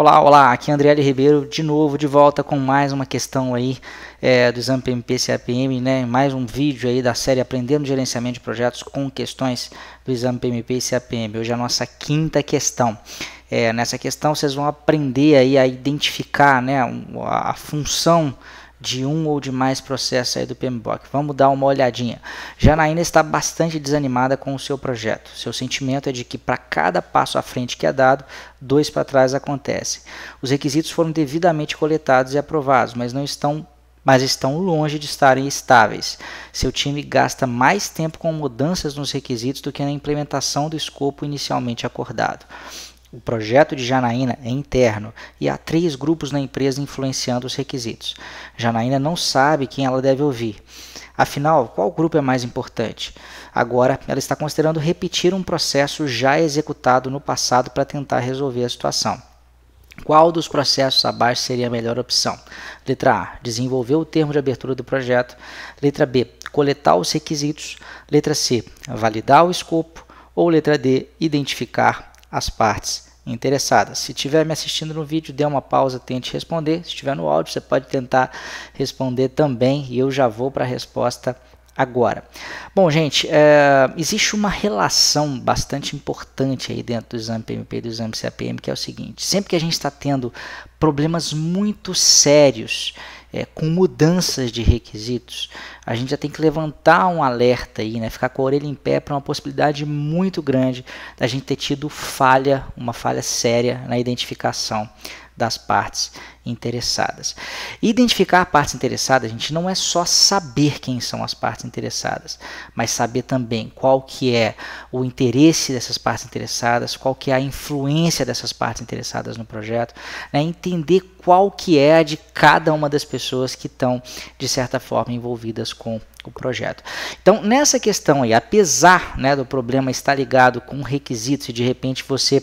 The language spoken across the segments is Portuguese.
Olá, olá, aqui é Andriele Ribeiro de novo, de volta com mais uma questão aí é, do exame PMP CAPM, né? Mais um vídeo aí da série Aprendendo Gerenciamento de Projetos com Questões do exame PMP CAPM. Hoje é a nossa quinta questão. É, nessa questão vocês vão aprender aí a identificar né, a função de um ou de mais processos aí do PMBOK. Vamos dar uma olhadinha. Janaína está bastante desanimada com o seu projeto. Seu sentimento é de que para cada passo à frente que é dado, dois para trás acontece. Os requisitos foram devidamente coletados e aprovados, mas não estão mas estão longe de estarem estáveis. Seu time gasta mais tempo com mudanças nos requisitos do que na implementação do escopo inicialmente acordado. O projeto de Janaína é interno e há três grupos na empresa influenciando os requisitos. Janaína não sabe quem ela deve ouvir. Afinal, qual grupo é mais importante? Agora, ela está considerando repetir um processo já executado no passado para tentar resolver a situação. Qual dos processos abaixo seria a melhor opção? Letra A. Desenvolver o termo de abertura do projeto. Letra B. Coletar os requisitos. Letra C. Validar o escopo. Ou letra D. Identificar as partes interessadas. Se estiver me assistindo no vídeo, dê uma pausa, tente responder. Se estiver no áudio, você pode tentar responder também e eu já vou para a resposta agora. Bom, gente, é, existe uma relação bastante importante aí dentro do exame PMP e do exame CAPM, que é o seguinte: sempre que a gente está tendo problemas muito sérios é, com mudanças de requisitos, a gente já tem que levantar um alerta aí, né? Ficar com a orelha em pé para uma possibilidade muito grande da gente ter tido falha, uma falha séria na identificação das partes interessadas. Identificar partes interessadas, gente, não é só saber quem são as partes interessadas, mas saber também qual que é o interesse dessas partes interessadas, qual que é a influência dessas partes interessadas no projeto, né? entender qual que é a de cada uma das pessoas que estão, de certa forma, envolvidas com o projeto. Então, nessa questão aí, apesar né, do problema estar ligado com requisitos e de repente você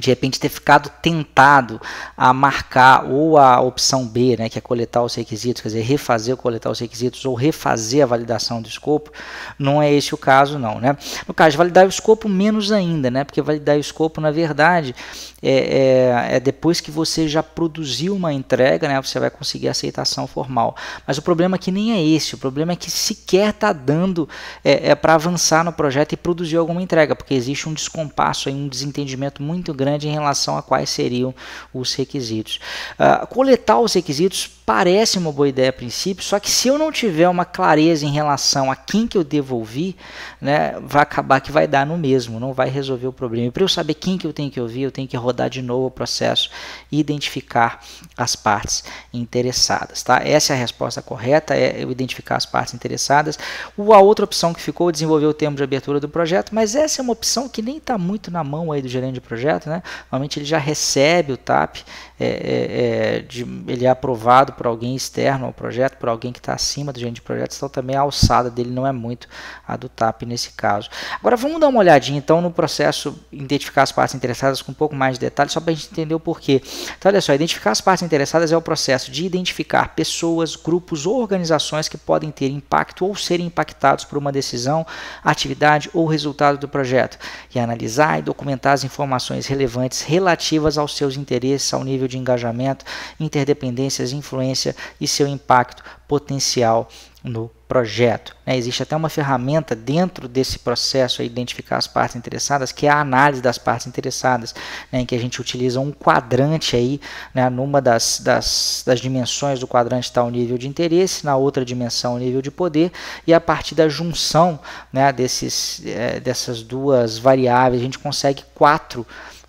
de repente ter ficado tentado a marcar ou a opção B, né, que é coletar os requisitos, quer dizer, refazer ou coletar os requisitos ou refazer a validação do escopo, não é esse o caso não, né? No caso de validar o escopo, menos ainda, né, porque validar o escopo, na verdade, é, é, é depois que você já produziu uma entrega, né, você vai conseguir aceitação formal. Mas o problema aqui nem é esse, o problema é que sequer está dando é, é para avançar no projeto e produzir alguma entrega, porque existe um descompasso, aí, um desentendimento muito grande grande em relação a quais seriam os requisitos. Uh, coletar os requisitos parece uma boa ideia a princípio, só que se eu não tiver uma clareza em relação a quem que eu devolvi, né, vai acabar que vai dar no mesmo, não vai resolver o problema. Para eu saber quem que eu tenho que ouvir, eu tenho que rodar de novo o processo e identificar as partes interessadas, tá? Essa é a resposta correta, é eu identificar as partes interessadas. Ou a outra opção que ficou, desenvolver o termo de abertura do projeto, mas essa é uma opção que nem está muito na mão aí do gerente de projeto, né? né? Normalmente ele já recebe o TAP, é, é, é, de, ele é aprovado por alguém externo ao projeto, por alguém que está acima do gerente de projetos, então também a alçada dele não é muito a do TAP nesse caso. Agora vamos dar uma olhadinha então no processo, identificar as partes interessadas com um pouco mais de detalhe, só para a gente entender o porquê. Então olha só, identificar as partes interessadas é o processo de identificar pessoas, grupos ou organizações que podem ter impacto ou serem impactados por uma decisão, atividade ou resultado do projeto, e analisar e documentar as informações relevantes relevantes relativas aos seus interesses, ao nível de engajamento, interdependências, influência e seu impacto potencial no projeto. Né? Existe até uma ferramenta dentro desse processo a identificar as partes interessadas, que é a análise das partes interessadas, né? em que a gente utiliza um quadrante aí, né? numa das, das, das dimensões do quadrante está o nível de interesse, na outra dimensão o nível de poder, e a partir da junção né? Desses, é, dessas duas variáveis a gente consegue quatro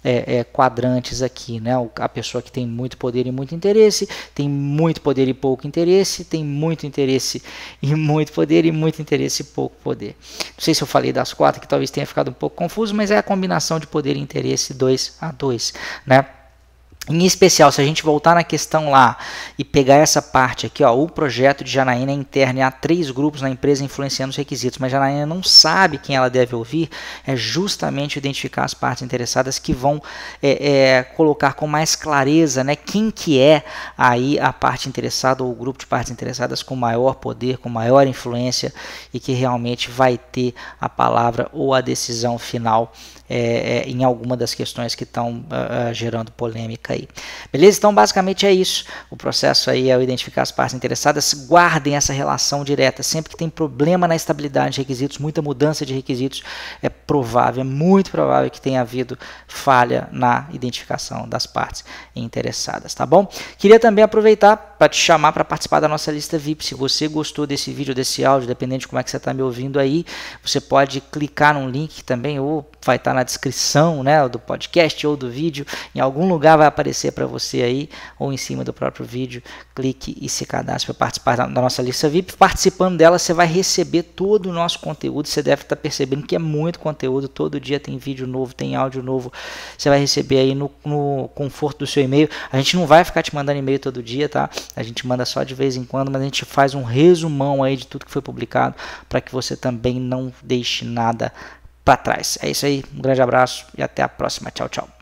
é, é, quadrantes aqui, né? A pessoa que tem muito poder e muito interesse, tem muito poder e pouco interesse, tem muito interesse e muito poder, e muito interesse e pouco poder. Não sei se eu falei das quatro, que talvez tenha ficado um pouco confuso, mas é a combinação de poder e interesse 2 a 2, né? Em especial, se a gente voltar na questão lá e pegar essa parte aqui, ó, o projeto de Janaína é interno e há três grupos na empresa influenciando os requisitos, mas Janaína não sabe quem ela deve ouvir, é justamente identificar as partes interessadas que vão é, é, colocar com mais clareza né, quem que é aí a parte interessada ou o grupo de partes interessadas com maior poder, com maior influência e que realmente vai ter a palavra ou a decisão final é, é em alguma das questões que estão ah, ah, gerando polêmica aí. Beleza? Então, basicamente é isso. O processo aí é identificar as partes interessadas. Guardem essa relação direta. Sempre que tem problema na estabilidade de requisitos, muita mudança de requisitos, é provável, é muito provável que tenha havido falha na identificação das partes interessadas, tá bom? Queria também aproveitar para te chamar para participar da nossa lista VIP. Se você gostou desse vídeo, desse áudio, dependendo de como é que você está me ouvindo aí, você pode clicar num link também, ou vai estar tá na descrição né, do podcast ou do vídeo, em algum lugar vai aparecer aparecer para você aí, ou em cima do próprio vídeo, clique e se cadastre para participar da, nossa lista VIP. Participando dela, você vai receber todo o nosso conteúdo. Você deve estar tá percebendo que é muito conteúdo. Todo dia tem vídeo novo, tem áudio novo. Você vai receber aí no, no conforto do seu e-mail. A gente não vai ficar te mandando e-mail todo dia, tá? A gente manda só de vez em quando, mas a gente faz um resumão aí de tudo que foi publicado para que você também não deixe nada para trás. É isso aí, um grande abraço e até a próxima. Tchau, tchau.